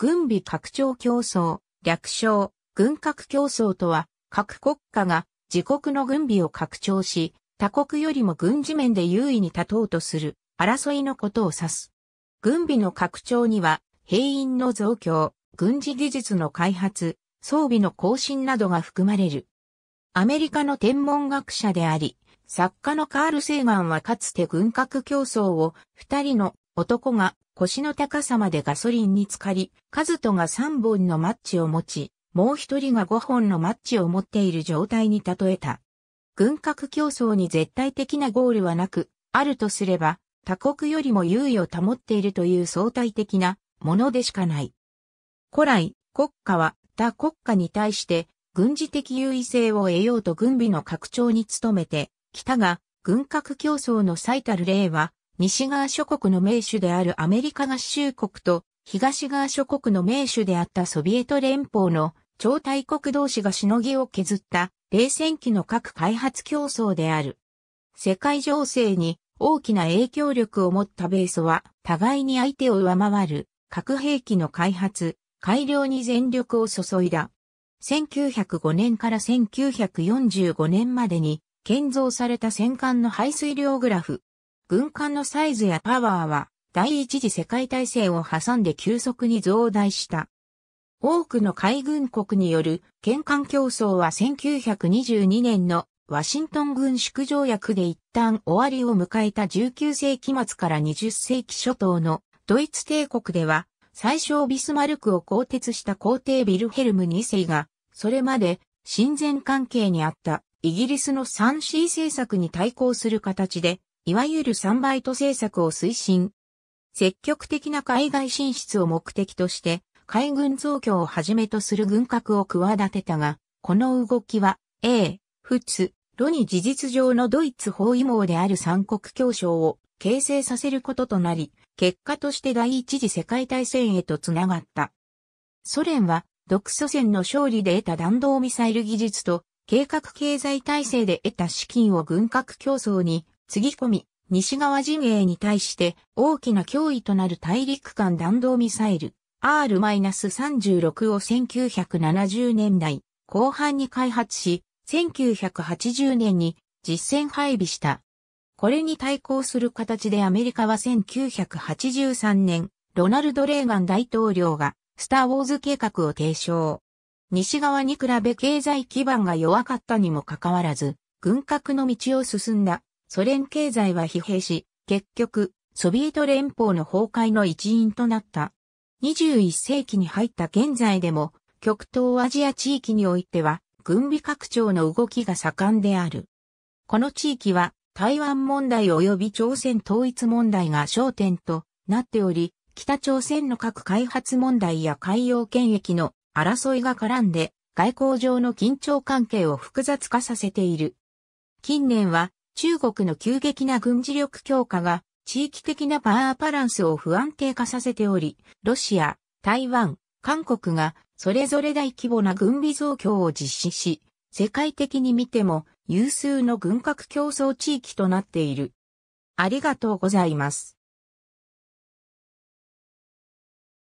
軍備拡張競争、略称、軍拡競争とは、各国家が自国の軍備を拡張し、他国よりも軍事面で優位に立とうとする争いのことを指す。軍備の拡張には、兵員の増強、軍事技術の開発、装備の更新などが含まれる。アメリカの天文学者であり、作家のカール・セーガンはかつて軍拡競争を二人の男が腰の高さまでガソリンに浸かり、カズトが3本のマッチを持ち、もう一人が5本のマッチを持っている状態に例えた。軍拡競争に絶対的なゴールはなく、あるとすれば、他国よりも優位を保っているという相対的なものでしかない。古来、国家は他国家に対して軍事的優位性を得ようと軍備の拡張に努めて、北が軍拡競争の最たる例は西側諸国の名手であるアメリカ合衆国と東側諸国の名手であったソビエト連邦の超大国同士がしのぎを削った冷戦期の核開発競争である。世界情勢に大きな影響力を持った米ソは互いに相手を上回る核兵器の開発、改良に全力を注いだ。1905年から1945年までに建造された戦艦の排水量グラフ、軍艦のサイズやパワーは第一次世界大戦を挟んで急速に増大した。多くの海軍国による県関競争は1922年のワシントン軍縮条約で一旦終わりを迎えた19世紀末から20世紀初頭のドイツ帝国では最初ビスマルクを更迭した皇帝ビルヘルム2世がそれまで親善関係にあったイギリスの 3C 政策に対抗する形でいわゆる3バイト政策を推進。積極的な海外進出を目的として、海軍増強をはじめとする軍拡を企てたが、この動きは、A、普通、ロに事実上のドイツ包囲網である三国協商を形成させることとなり、結果として第一次世界大戦へとつながった。ソ連は、独ソ戦の勝利で得た弾道ミサイル技術と、計画経済体制で得た資金を軍拡競争につぎ込み、西側陣営に対して大きな脅威となる大陸間弾道ミサイル R-36 を1970年代後半に開発し、1980年に実戦配備した。これに対抗する形でアメリカは1983年、ロナルド・レーガン大統領がスター・ウォーズ計画を提唱。西側に比べ経済基盤が弱かったにもかかわらず、軍拡の道を進んだソ連経済は疲弊し、結局、ソビエト連邦の崩壊の一因となった。21世紀に入った現在でも、極東アジア地域においては、軍備拡張の動きが盛んである。この地域は、台湾問題及び朝鮮統一問題が焦点となっており、北朝鮮の核開発問題や海洋権益の争いが絡んで、外交上の緊張関係を複雑化させている。近年は中国の急激な軍事力強化が地域的なパワーバランスを不安定化させており、ロシア、台湾、韓国がそれぞれ大規模な軍備増強を実施し、世界的に見ても有数の軍拡競争地域となっている。ありがとうございます。